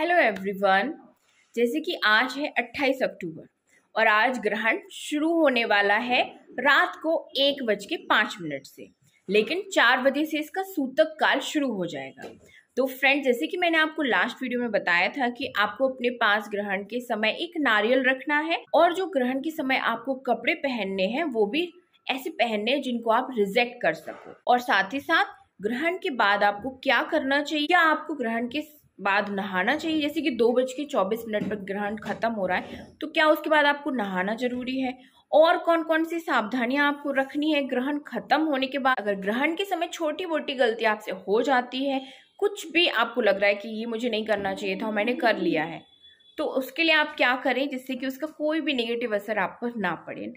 Hello everyone जैसे कि आज है 28 अक्टूबर और आज ग्रहण शुरू होने वाला है रात को एक बज के पाँच मिनट से लेकिन चार बजे से इसका सूतक काल शुरू हो जाएगा तो फ्रेंड जैसे कि मैंने आपको लास्ट वीडियो में बताया था कि आपको अपने पास ग्रहण के समय एक नारियल रखना है और जो ग्रहण के समय आपको कपड़े पहनने हैं वो भी ऐसे पहनने जिनको आप रिजेक्ट कर सको और साथ ही साथ ग्रहण के बाद आपको क्या करना चाहिए क्या आपको ग्रहण के बाद नहाना चाहिए जैसे कि दो बज के चौबीस मिनट पर ग्रहण खत्म हो रहा है तो क्या उसके बाद आपको नहाना जरूरी है और कौन कौन सी सावधानियां आपको रखनी है ग्रहण खत्म होने के बाद अगर ग्रहण के समय छोटी मोटी गलती आपसे हो जाती है कुछ भी आपको लग रहा है कि ये मुझे नहीं करना चाहिए था मैंने कर लिया है तो उसके लिए आप क्या करें जिससे कि उसका कोई भी नेगेटिव असर आप पर ना पड़े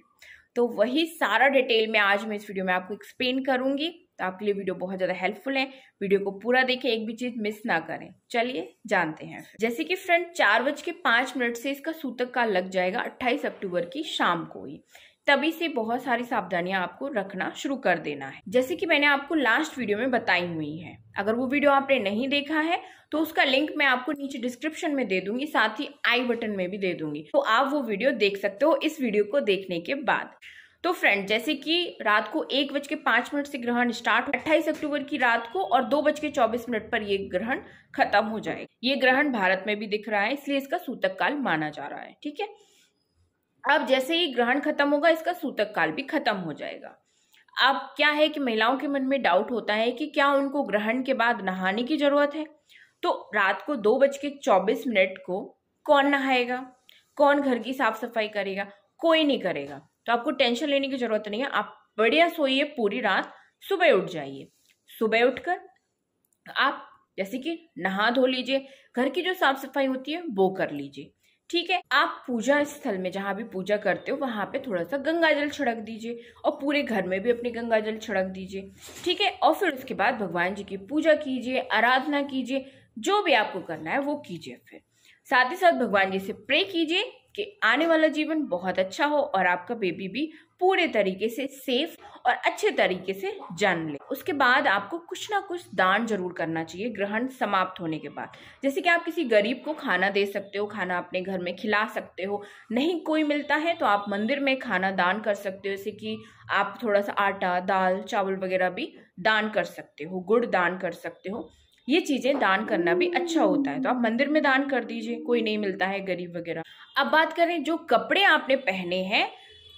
तो वही सारा डिटेल में आज मैं इस वीडियो में आपको एक्सप्लेन करूंगी तो आपके लिए वीडियो बहुत ज़्यादा हेल्पफुल है वीडियो को पूरा देखें एक भी चीज़ मिस ना करें चलिए जानते हैं जैसे कि फ्रेंड चार बज के पांच मिनट से इसका सूतक काल लग जाएगा अट्ठाईस अक्टूबर की शाम को ही तभी से बहुत सारी सावधानियां आपको रखना शुरू कर देना है जैसे कि मैंने आपको लास्ट वीडियो में बताई हुई है अगर वो वीडियो आपने नहीं देखा है तो उसका लिंक मैं आपको नीचे डिस्क्रिप्शन में दे दूंगी साथ ही आई बटन में भी दे दूंगी तो आप वो वीडियो देख सकते हो इस वीडियो को देखने के बाद तो फ्रेंड जैसे कि रात को एक बज के पांच मिनट से ग्रहण स्टार्ट अट्ठाईस अक्टूबर की रात को और दो बज के चौबीस मिनट पर यह ग्रहण खत्म हो जाएगा ये ग्रहण भारत में भी दिख रहा है इसलिए इसका सूतक काल माना जा रहा है ठीक है अब जैसे ही ग्रहण खत्म होगा इसका सूतक काल भी खत्म हो जाएगा अब क्या है कि महिलाओं के मन में डाउट होता है कि क्या उनको ग्रहण के बाद नहाने की जरूरत है तो रात को दो बज के चौबीस मिनट को कौन नहाएगा कौन घर की साफ सफाई करेगा कोई नहीं करेगा तो आपको टेंशन लेने की जरूरत नहीं है आप बढ़िया सोइए पूरी रात सुबह उठ जाइए सुबह उठकर आप जैसे कि नहा धो लीजिए घर की जो साफ सफाई होती है वो कर लीजिए ठीक है आप पूजा स्थल में जहाँ भी पूजा करते हो वहाँ पे थोड़ा सा गंगा जल छिड़क दीजिए और पूरे घर में भी अपने गंगा जल छिड़क दीजिए ठीक है और फिर उसके बाद भगवान जी की पूजा कीजिए आराधना कीजिए जो भी आपको करना है वो कीजिए फिर साथ ही साथ भगवान जी से प्रे कीजिए कि आने वाला जीवन बहुत अच्छा हो और आपका बेबी भी पूरे तरीके से सेफ और अच्छे तरीके से जन्म ले उसके बाद आपको कुछ ना कुछ दान जरूर करना चाहिए ग्रहण समाप्त होने के बाद जैसे कि आप किसी गरीब को खाना दे सकते हो खाना अपने घर में खिला सकते हो नहीं कोई मिलता है तो आप मंदिर में खाना दान कर सकते हो जैसे कि आप थोड़ा सा आटा दाल चावल वगैरह भी दान कर सकते हो गुड़ दान कर सकते हो ये चीज़ें दान करना भी अच्छा होता है तो आप मंदिर में दान कर दीजिए कोई नहीं मिलता है गरीब वगैरह अब बात करें जो कपड़े आपने पहने हैं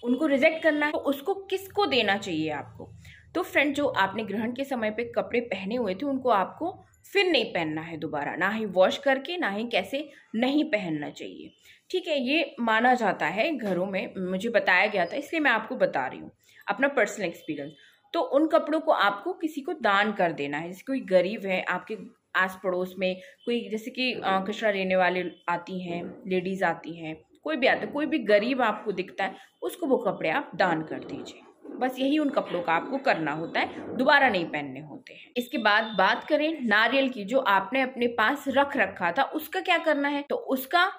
उनको रिजेक्ट करना है तो उसको किसको देना चाहिए आपको तो फ्रेंड जो आपने ग्रहण के समय पे कपड़े पहने हुए थे उनको आपको फिर नहीं पहनना है दोबारा ना ही वॉश करके ना ही कैसे नहीं पहनना चाहिए ठीक है ये माना जाता है घरों में मुझे बताया गया था इसलिए मैं आपको बता रही हूँ अपना पर्सनल एक्सपीरियंस तो उन कपड़ों को आपको किसी को दान कर देना है जैसे कोई गरीब है आपके आस पड़ोस में कोई जैसे कि हम्म। कचरा लेने वाले आती हैं लेडीज़ आती हैं कोई भी आता कोई भी गरीब आपको दिखता है उसको वो कपड़े आप दान कर दीजिए बस यही उन कपड़ों का आपको करना होता है दोबारा नहीं पहनने होते हैं इसके बाद बात करें नारियल की जो आपने अपने पास रख रखा था उसका क्या करना है तो उसका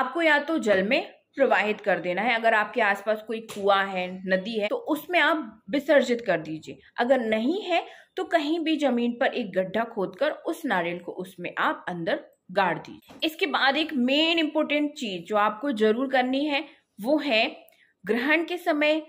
आपको या तो जल में प्रवाहित कर देना है अगर आपके आसपास कोई कुआं है नदी है तो उसमें आप विसर्जित कर दीजिए अगर नहीं है तो कहीं भी जमीन पर एक गड्ढा खोदकर उस नारियल को उसमें आप अंदर गाड़ दीजिए इसके बाद एक मेन इम्पोर्टेंट चीज जो आपको जरूर करनी है वो है ग्रहण के समय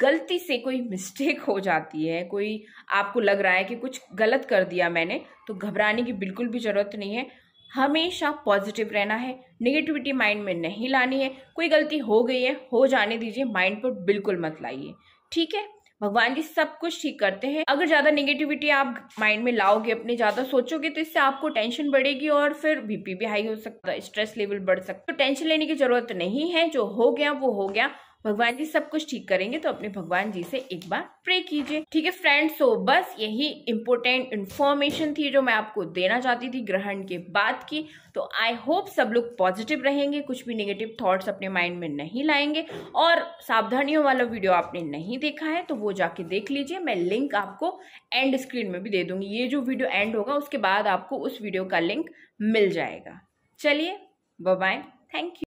गलती से कोई मिस्टेक हो जाती है कोई आपको लग रहा है कि कुछ गलत कर दिया मैंने तो घबराने की बिल्कुल भी जरूरत नहीं है हमेशा पॉजिटिव रहना है नेगेटिविटी माइंड में नहीं लानी है कोई गलती हो गई है हो जाने दीजिए माइंड पर बिल्कुल मत लाइए ठीक है भगवान जी सब कुछ ठीक करते हैं अगर ज़्यादा नेगेटिविटी आप माइंड में लाओगे अपने ज़्यादा सोचोगे तो इससे आपको टेंशन बढ़ेगी और फिर बीपी भी हाई हो सकता है स्ट्रेस लेवल बढ़ सकता है तो टेंशन लेने की जरूरत नहीं है जो हो गया वो हो गया भगवान जी सब कुछ ठीक करेंगे तो अपने भगवान जी से एक बार प्रे कीजिए ठीक है फ्रेंड्स सो बस यही इम्पोर्टेंट इन्फॉर्मेशन थी जो मैं आपको देना चाहती थी ग्रहण के बाद की तो आई होप सब लोग पॉजिटिव रहेंगे कुछ भी नेगेटिव थॉट्स अपने माइंड में नहीं लाएंगे और सावधानियों वाला वीडियो आपने नहीं देखा है तो वो जाके देख लीजिए मैं लिंक आपको एंड स्क्रीन में भी दे दूंगी ये जो वीडियो एंड होगा उसके बाद आपको उस वीडियो का लिंक मिल जाएगा चलिए बाय थैंक यू